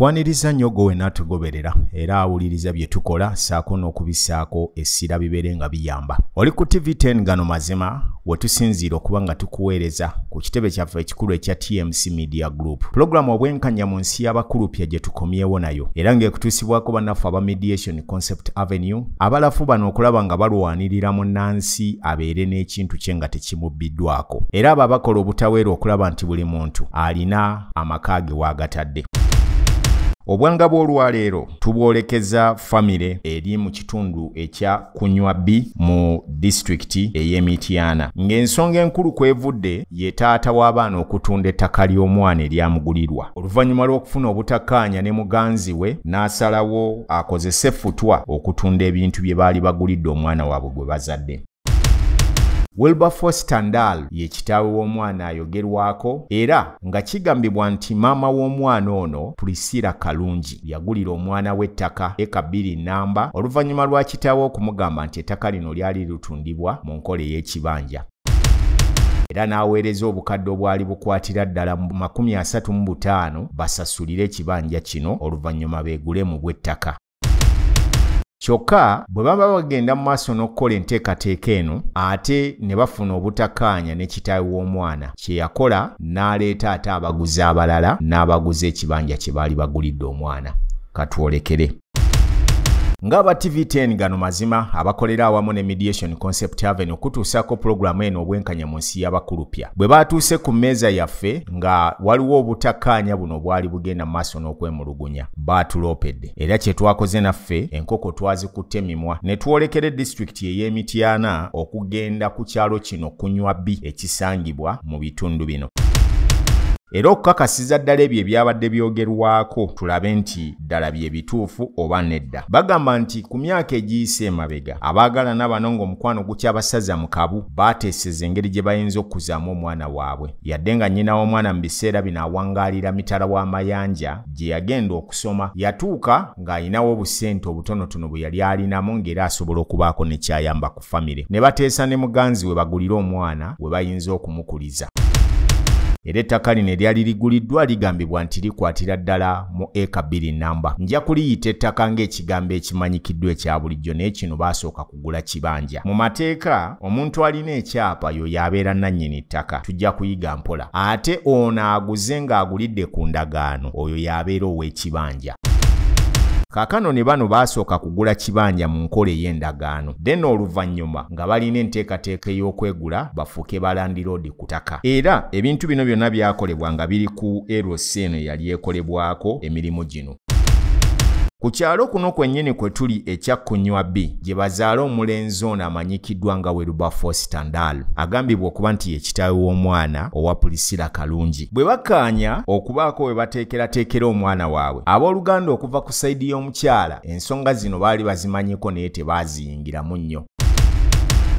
nkwaniriza nnyo gwe wenna tugoberera era awuliriza bye tukola ssaako n'okubisaako essira bibeere nga biyamba oli ku tv 10 gano mazima we tusinziira okuba nga tukuweereza ku kitebe kyaffe ekikulu ekya tmc media group pulogulaamu obwenkanya mu nsi y'abakulupya gye tukomyewo nayo era ng'ekutuusibwako bannaffe aba mediation concept avenue abalafu bano okulaba nga balwanirira mu nansi abeere n'ekintu kye nga tekimubbiddwako era abo abakola obutaweera okulaba nti buli muntu alina amaka ge waagatadde obwanga bw'olwaleero tubwolekeza famire eri mu kitundu ekya kunywa b mu disitulikiti ey'emitiana ng'ensonga enkulu kwevudde ye taata w'abaana okutunda ettaka ly'omwana eryamugulirwa oluvannyuma lw'okufuna obutakkaanya ne muganzi we n'asalawo akozese futwa okutunda ebintu bye baali bagulidde omwana waabwe gwe bazadde wilberforce standal ye kitaawe w'omwana ayogerwako era nga kigambibwa nti maama w'omwana ono prisila kalungi yagulira omwana w'ettaka eka 2 namba oluvannyuma lwa kitaawe okumugamba nti ettaka lino lyali lutundibwa mu nkola ey'ekibanja era n'aweereza obukadde obwali bukwatira ddala mu 35 basasulire ekibanja kino oluvannyuma beegule mu bw'ettaka kyokka bwe baba bagenda mu maaso n'okukola enteekateeka eno ate ne bafuna obutakaanya ne kitaawe w'omwana kye yakola n'aleeta ate abaguzi abalala n'abaguzi ekibanja kye baali bagulidde omwana katwolekere ng'aba tv 10 gano mazima abakolera awamu ne mediation concept avenue okutuusako pulogulaamu eno obwenkanya mu nsi y'abakulupya bwe baatuuse ku mmeeza yaffe nga waliwo obutakkaanya buno bwali bugenda mu maaso n'okwemulugunya baatuloopedde era kye twakoze naffe enkoko twazi mimwa ne twolekere disitulikiti ey'emityana okugenda ku kyalo kino kunywa bi ekisangibwa mu bitundu bino era okukakasiza ddala ebyo ebyabadde byogerwako tulabe nti ddala bye bituufu oba nedda bagamba nti ku myaka egiyise emabega abaagalana bano ng'omukwano gukyabasaza mu kabu baateeseza engeri gye bayinza okkuzaamu omwana waabwe yadde nga nnyina w'omwana mu biseera bino awangaalira mitala w'amayanja gye yagenda okusoma yatuuka ng'ayinawo obusente obutonotono bwe yali alinamu ng'era asobola okubaako nekyayamba ku famire ne bateesa ne muganzi we bagulire omwana we bayinza okumukuliza era ettaka lino eryali liguliddwa ligambibwa nti likwatira ddala mu eka 2 namba nja kuliyita ettaka ng'ekigambo ekimanyikiddwa ekya bulijjo naye kino baasooka kugula kibanja mu mateeka omuntu alina ekyapa yoyoabeera nannyini ttaka tujja kuyiga mpola ate ono aguze ng'agulidde ku ndagaano oyo yabeera ow'ekibanja kakano ne bano baasooka kugula kibanja mu nkola ey'endagaano de n'oluvannyuma nga balina enteekateeka ey'okwegula bafuuke balandiroodi ku ttaka era ebintu bino byonna byakolebwa nga biri ku erosi eno eyali ekolebwako emirimu gino ku kyalo kuno kwennyini kwe tuli ekya kunywa bi gye bazaale omulenzi ono amanyikiddwa nga weruba fostandal agambibwa okuba nti yekitaawe w'omwana owa pulisira kalungi bwe bakkaanya okubaako we bateekerateekera omwana waabwe abooluganda okuva ku sayidi y'omukyala ensonga zino baali bazimanyiko naye tebaziyingiramu nnyo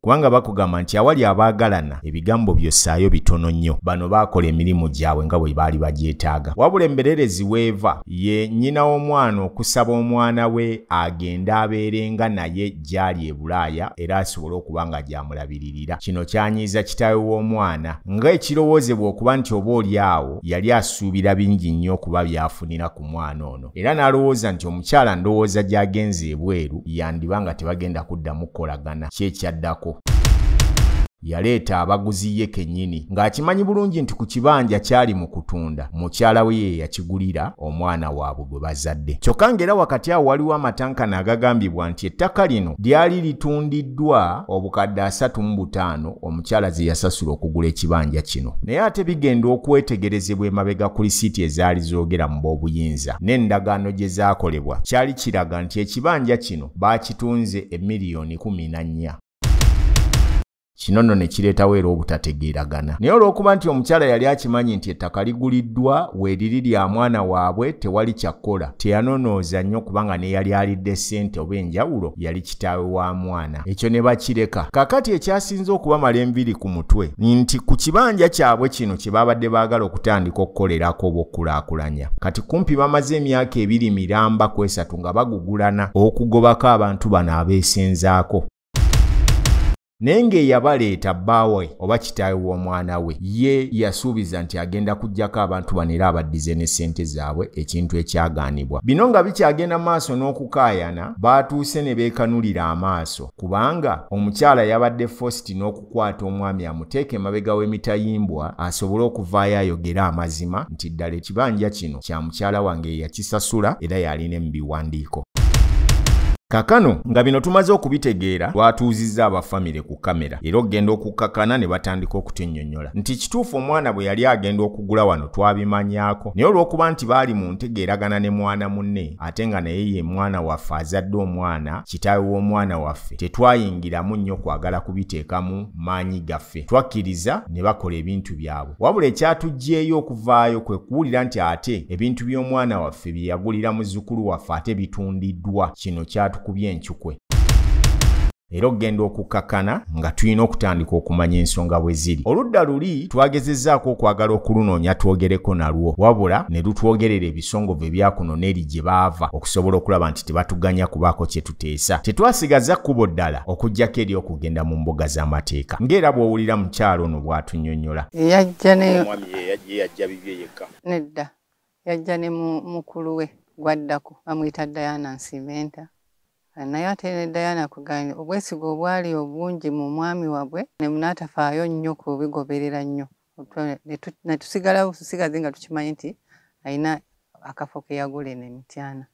kubanga bakugamba nti awali abaagalana ebigambo byosaayo bitono nnyo bano baakola emirimu gyabwe nga bwe baali bagyetaaga wabula embererezi weeva ye nnyina w'omwana okusaba omwana we agende abeerenga naye gy'ali e bulaaya era asobole okuba nga gyamulabiririra kino kyanyiiza kitaawe w'omwana ng'ekirowoozebwa okuba nti oba oli awo yali asuubira bingi nnyo okuba byafunira ku mwana ono era n'alowooza nti omukyala ndowooza gy'agenze ebweru yandiba nga tebagenda kuddamu kukolagana kyekyaddako yaleeta abaguzi ye kennyini ng'akimanyi bulungi nti ku kibanja kyali mu kutunda mukyala we ye yakigulira omwana waabwe gwe bazadde kyokka ng'era wakati awo waliwo amatanka n'agagambibwa nti ettaka lino lyali litundiddwa obukadde 35 omukyala ze yasasula okugula ekibanja kino naye ate bigenda okwetegerezebwa emabega ku lisiiti ezaali zoogera mu b'obuyinza n'endagaano gye zaakolebwa kyali kiraga nti ekibanja kino baakitunze emiliyoni 14 kinono ne kireetawo era obutategeeragana naye olw'okuba nti omukyala yali akimanyi nti ettaka liguliddwa we liri lya mwana waabwe tewali kyakkola teyanonooza nnyo kubanga ne yali alidde ssente oba enjawulo yali kitaawe wa mwana ekyo ne bakireka kakati ekyasinze okubamala enviri ku mutwe nti ku kibanja kyabwe kino kye baabadde baagala okutandika okukolerako obwokulaakulanya kati kumpi bamaze emyaka ebiri miramba kwesatu nga bagugulana okugobako abantu bano abeesenzaako naye ng'eyabaleeta bbaawe oba kitaawe w'omwana we ye yasuubiza nti agenda kujjako abantu banera abaddize ne sente zaabwe ekintu ekyagaanibwa bino nga bikyagenda maaso n'okukaayana baatuuse ne beekanulira amaaso kubanga omukyala yabadde fositi n'okukwata omwami amuteeka emabega w'emitayimbwa asobole okuvaayo ayogere amazima nti ddala ekibanja kino kya mukyala wange yeyakisasula era y'alina emubiwandiiko kakano nga bino tumaze okubitegeera twatuuzizza abafamire ku kamera era okgenda okukakana ne batandika okutennyonnyola nti kituufu omwana bwe yali agenda okugula wano twabimanyaako naye olw'okuba nti baali mu ntegeeragana ne mwana munne ate nga naye ye mwana waffe azadde omwana kitaawe w'omwana waffe tetwayingiramu nnyo kwagala kubiteekamu maanyi gaffe twakkiriza ne bakola ebintu byabwe wabula ekyatugjeeyo okuvaayo kwe kuwulira nti ate ebintu by'omwana waffe bye yagulira muzzukulu waffe ate bitundiddwa kino kyatu kubya enkyukwe era okgenda okukkakkana nga tulina okutandika okumanya ensonga bwe ziri oludda luli twagezezzaako okwagala okulunoonya twogereko nalwo wabula ne lutwogerera ebisongovu ebyakuno n'eri gye baava okusobola okulaba nti tebatuganya kubaako kye tuteesa tetwasigaza kkubo ddala okugjako eri okugenda mu mboga z'amateeka ng'era bw'owulira mukyalo ono bw'atunnyonnyola yajja neyajja bibye yekka nedda yajja ne mukulu we gwaddako bamwyita ddayana nsimenta naye ate ne dayana kugaanira obwesiga obwali obungi mu mwami wabwe nenaatafaayo nnyo ku bigoberera nnyo netusigala tusigaze nga tukimanyi nti ayina akafo keyagula ne mityana